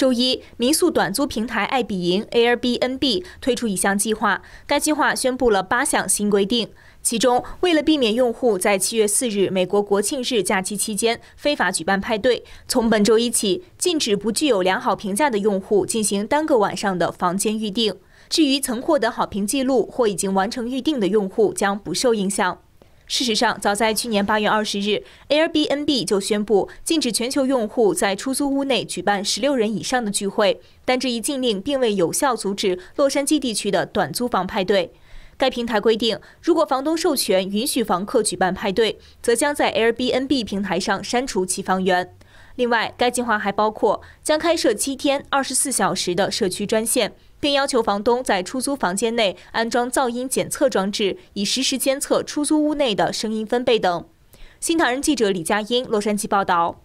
周一，民宿短租平台爱彼迎 （Airbnb） 推出一项计划，该计划宣布了八项新规定。其中，为了避免用户在七月四日美国国庆日假期期间非法举办派对，从本周一起禁止不具有良好评价的用户进行单个晚上的房间预订。至于曾获得好评记录或已经完成预订的用户，将不受影响。事实上，早在去年八月二十日，Airbnb 就宣布禁止全球用户在出租屋内举办十六人以上的聚会。但这一禁令并未有效阻止洛杉矶地区的短租房派对。该平台规定，如果房东授权允许房客举办派对，则将在 Airbnb 平台上删除其房源。另外，该计划还包括将开设七天二十四小时的社区专线，并要求房东在出租房间内安装噪音检测装置，以实时监测出租屋内的声音分贝等。新唐人记者李佳音，洛杉矶报道。